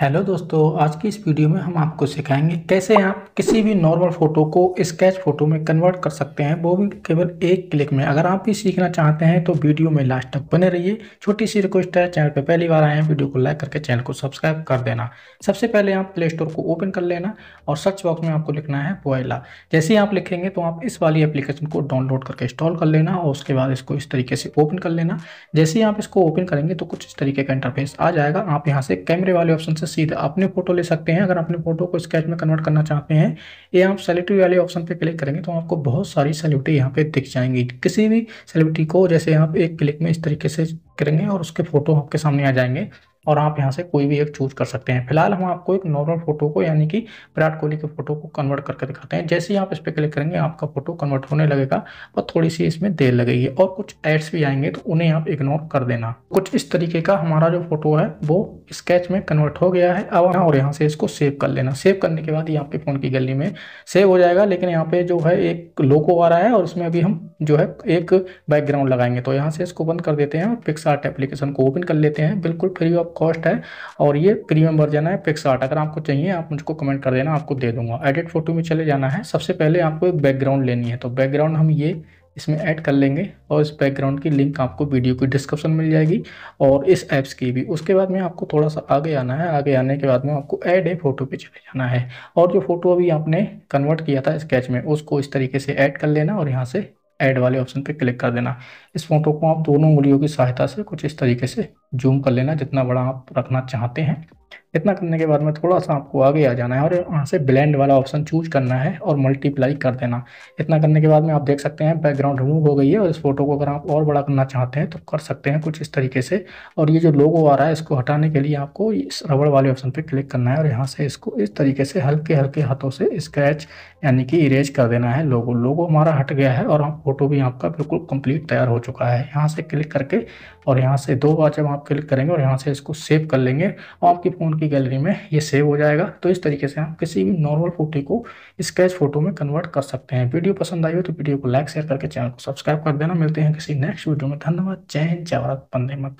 hello दोस्तों आज की इस वीडियो में हम आपको सिखाएंगे कैसे आप किसी भी नॉर्मल फ़ोटो को स्केच फ़ोटो में कन्वर्ट कर सकते हैं वो भी केवल एक क्लिक में अगर आप भी सीखना चाहते हैं तो वीडियो में लास्ट तक बने रहिए छोटी सी रिक्वेस्ट है चैनल पर पहली बार आए हैं वीडियो को लाइक करके चैनल को सब्सक्राइब कर देना सबसे पहले आप प्ले स्टोर को ओपन कर लेना और सर्च बॉक्स में आपको लिखना है पोयला जैसे ही आप लिखेंगे तो आप इस वाली एप्लीकेशन को डाउनलोड करके इंस्टॉल कर लेना और उसके बाद इसको इस तरीके से ओपन कर लेना जैसे ही आप इसको ओपन करेंगे तो कुछ इस तरीके का इंटरफेस आ जाएगा आप यहाँ से कैमरे वाले ऑप्शन से सीधा अपने फोटो ले सकते हैं अगर अपने फोटो को स्केच में कन्वर्ट करना चाहते हैं ये आप सेलिब्रिटी वाले ऑप्शन पे क्लिक करेंगे तो आपको बहुत सारी सेलिब्रिटी यहाँ पे दिख जाएंगी किसी भी सेलिब्रिटी को जैसे आप एक क्लिक में इस तरीके से करेंगे और उसके फोटो आपके सामने आ जाएंगे और आप यहाँ से कोई भी एक चूज कर सकते हैं फिलहाल हम आपको एक नॉर्मल फोटो को यानी कि विराट कोहली के फोटो को कन्वर्ट करके दिखाते हैं जैसे ही आप इस पर क्लिक करेंगे आपका फोटो कन्वर्ट होने लगेगा और थोड़ी सी इसमें देर लगेगी और कुछ एड्स भी आएंगे तो उन्हें आप इग्नोर कर देना कुछ इस तरीके का हमारा जो फोटो है वो स्केच में कन्वर्ट हो गया है अब और यहाँ से इसको सेव कर लेना सेव करने के बाद ये आपके फ़ोन की गली में सेव हो जाएगा लेकिन यहाँ पे जो है एक लोगो आ रहा है और उसमें अभी हम जो है एक बैकग्राउंड लगाएंगे तो यहाँ से इसको बंद कर देते हैं और आर्ट एप्लीकेशन को ओपन कर लेते हैं बिल्कुल फ्री ऑफ कॉस्ट है और ये प्रीमियम वर्जन है पिक्सार्ट अगर आपको चाहिए आप मुझको कमेंट कर देना आपको दे दूंगा एडिट फोटो में चले जाना है सबसे पहले आपको एक बैकग्राउंड लेनी है तो बैकग्राउंड हम ये इसमें ऐड कर लेंगे और इस बैकग्राउंड की लिंक आपको वीडियो की डिस्क्रिप्शन मिल जाएगी और इस ऐप्स की भी उसके बाद में आपको थोड़ा सा आगे आना है आगे आने के बाद में आपको ऐड है फ़ोटो पे चले जाना है और जो फ़ोटो अभी आपने कन्वर्ट किया था स्केच में उसको इस तरीके से ऐड कर लेना और यहाँ से ऐड वाले ऑप्शन पर क्लिक कर देना इस फोटो को आप दोनों उंगलियों की सहायता से कुछ इस तरीके से जूम कर लेना जितना बड़ा आप रखना चाहते हैं इतना करने के बाद में थोड़ा सा आपको आगे आ जाना है और यहाँ से ब्लेंड वाला ऑप्शन चूज करना है और मल्टीप्लाई कर देना इतना करने के बाद में आप देख सकते हैं बैकग्राउंड रिमूव हो गई है और इस फोटो को अगर आप और बड़ा करना चाहते हैं तो कर सकते हैं कुछ इस तरीके से और ये जो लोगो आ रहा है इसको हटाने के लिए आपको इस रबड़ वाले ऑप्शन पर क्लिक करना है और यहाँ से इसको इस तरीके से हल्के हल्के हाथों से स्क्रैच यानी कि इरेज कर देना है लोगो लोगो हमारा हट गया है और फोटो भी आपका बिल्कुल कम्प्लीट तैयार हो चुका है यहाँ से क्लिक करके और यहाँ से दो बार जब आप आप क्लिक करेंगे और यहाँ से इसको सेव कर लेंगे और आपके फ़ोन की गैलरी में ये सेव हो जाएगा तो इस तरीके से आप किसी भी नॉर्मल फोटो को स्केच फोटो में कन्वर्ट कर सकते हैं वीडियो पसंद आई हो तो वीडियो को लाइक शेयर करके चैनल को सब्सक्राइब कर देना मिलते हैं किसी नेक्स्ट वीडियो में धन्यवाद जय हिंद जय भारत बंदे मत